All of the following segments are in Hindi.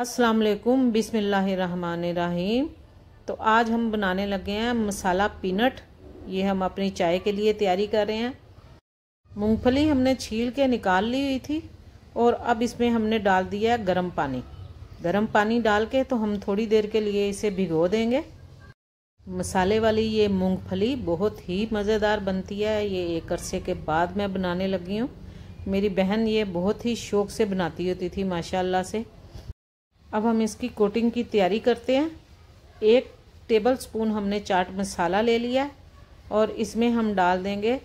अस्सलाम वालेकुम बिसमीम तो आज हम बनाने लगे हैं मसाला पीनट ये हम अपनी चाय के लिए तैयारी कर रहे हैं मूंगफली हमने छील के निकाल ली हुई थी और अब इसमें हमने डाल दिया है गर्म पानी गर्म पानी डाल के तो हम थोड़ी देर के लिए इसे भिगो देंगे मसाले वाली ये मूंगफली बहुत ही मज़ेदार बनती है ये एक अरसे के बाद मैं बनाने लगी हूँ मेरी बहन ये बहुत ही शौक़ से बनाती होती थी माशाल्लाह से अब हम इसकी कोटिंग की तैयारी करते हैं एक टेबल स्पून हमने चाट मसाला ले लिया और इसमें हम डाल देंगे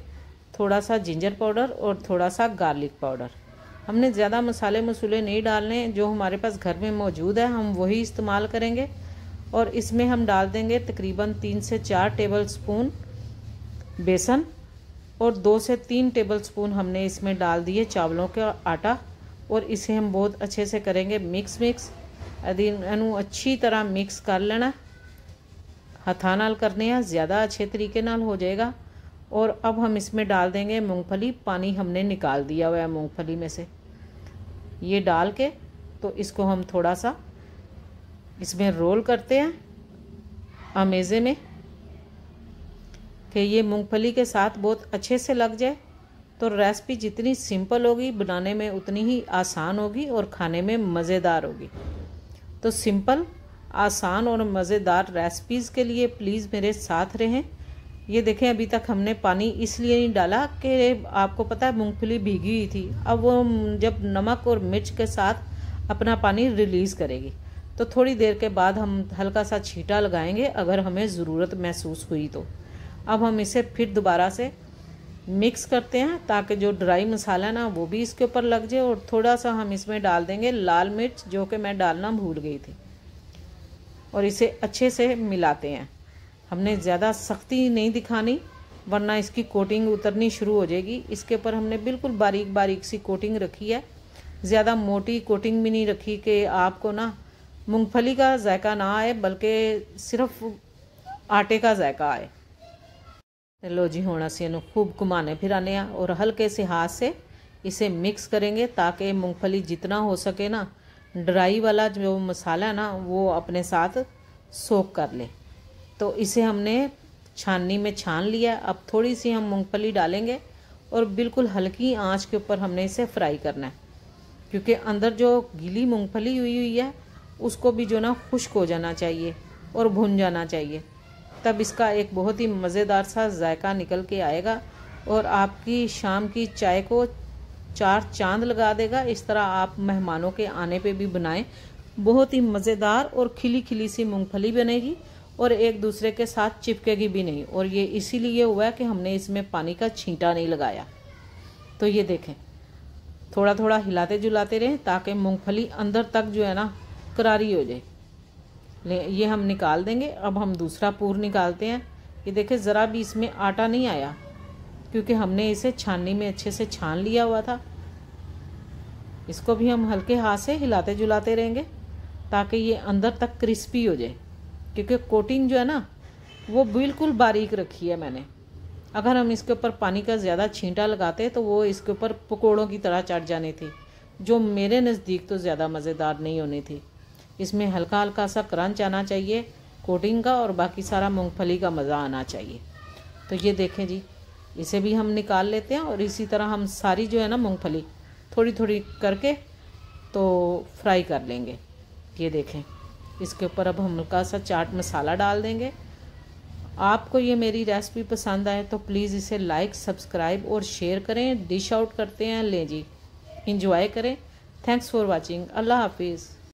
थोड़ा सा जिंजर पाउडर और थोड़ा सा गार्लिक पाउडर हमने ज़्यादा मसाले मसूले नहीं डालने जो हमारे पास घर में मौजूद है हम वही इस्तेमाल करेंगे और इसमें हम डाल देंगे तकरीबन तीन से चार टेबल स्पून बेसन और दो से तीन टेबल स्पून हमने इसमें डाल दिए चावलों का आटा और इसे हम बहुत अच्छे से करेंगे मिक्स मिक्स ਅਦੀ अच्छी तरह मिक्स कर लेना हथा नाल करने हैं ज़्यादा अच्छे तरीके नाल हो जाएगा और अब हम इसमें डाल देंगे मूंगफली पानी हमने निकाल दिया हुआ है मूंगफली में से ये डाल के तो इसको हम थोड़ा सा इसमें रोल करते हैं अमेज़े में कि ये मूंगफली के साथ बहुत अच्छे से लग जाए तो रेसिपी जितनी सिंपल होगी बनाने में उतनी ही आसान होगी और खाने में मज़ेदार होगी तो सिंपल आसान और मज़ेदार रेसिपीज़ के लिए प्लीज़ मेरे साथ रहें ये देखें अभी तक हमने पानी इसलिए नहीं डाला कि आपको पता है मूंगफली भीगी हुई थी अब वो जब नमक और मिर्च के साथ अपना पानी रिलीज़ करेगी तो थोड़ी देर के बाद हम हल्का सा छीटा लगाएंगे अगर हमें ज़रूरत महसूस हुई तो अब हम इसे फिर दोबारा से मिक्स करते हैं ताकि जो ड्राई मसाला ना वो भी इसके ऊपर लग जाए और थोड़ा सा हम इसमें डाल देंगे लाल मिर्च जो कि मैं डालना भूल गई थी और इसे अच्छे से मिलाते हैं हमने ज़्यादा सख्ती नहीं दिखानी वरना इसकी कोटिंग उतरनी शुरू हो जाएगी इसके ऊपर हमने बिल्कुल बारीक बारीक सी कोटिंग रखी है ज़्यादा मोटी कोटिंग भी नहीं रखी कि आपको ना मूँगफली का जायका ना आए बल्कि सिर्फ आटे का जायका आए लो जी ਹੁਣ ਅਸੀਂ ਇਹਨੂੰ खूब घुमाने ਫਿਰਾਣੇ और हल्के से हाथ से इसे मिक्स करेंगे ताकि मूँगफली जितना हो सके ना ड्राई वाला जो मसाला है ना वो अपने साथ सोख कर ले तो इसे हमने छाननी में छान लिया अब थोड़ी सी हम मूँगफली डालेंगे और बिल्कुल हल्की आंच के ऊपर हमने इसे फ्राई करना है क्योंकि अंदर जो गीली मूँगफली हुई हुई है उसको भी जो ना खुश्क हो जाना चाहिए और भुन जाना चाहिए तब इसका एक बहुत ही मज़ेदार सा जायका निकल के आएगा और आपकी शाम की चाय को चार चांद लगा देगा इस तरह आप मेहमानों के आने पे भी बनाएं बहुत ही मज़ेदार और खिली खिली सी मूंगफली बनेगी और एक दूसरे के साथ चिपकेगी भी नहीं और ये इसीलिए हुआ है कि हमने इसमें पानी का छींटा नहीं लगाया तो ये देखें थोड़ा थोड़ा हिलाते जुलाते रहें ताकि मूँगफली अंदर तक जो है ना करारी हो जाए ये हम निकाल देंगे अब हम दूसरा पूर निकालते हैं ये देखे ज़रा भी इसमें आटा नहीं आया क्योंकि हमने इसे छाननी में अच्छे से छान लिया हुआ था इसको भी हम हल्के हाथ से हिलाते जुलाते रहेंगे ताकि ये अंदर तक क्रिस्पी हो जाए क्योंकि कोटिंग जो है ना वो बिल्कुल बारीक रखी है मैंने अगर हम इसके ऊपर पानी का ज़्यादा छींटा लगाते तो वो इसके ऊपर पकौड़ों की तरह चढ़ जानी थी जो मेरे नज़दीक तो ज़्यादा मज़ेदार नहीं होनी थी इसमें हल्का हल्का सा क्रंच आना चाहिए कोटिंग का और बाकी सारा मूंगफली का मज़ा आना चाहिए तो ये देखें जी इसे भी हम निकाल लेते हैं और इसी तरह हम सारी जो है ना मूंगफली थोड़ी थोड़ी करके तो फ्राई कर लेंगे ये देखें इसके ऊपर अब हम हल्का सा चाट मसाला डाल देंगे आपको ये मेरी रेसिपी पसंद आए तो प्लीज़ इसे लाइक सब्सक्राइब और शेयर करें डिश आउट करते हैं लें जी इंजॉय करें थैंक्स फॉर वॉचिंग अल्लाह हाफिज़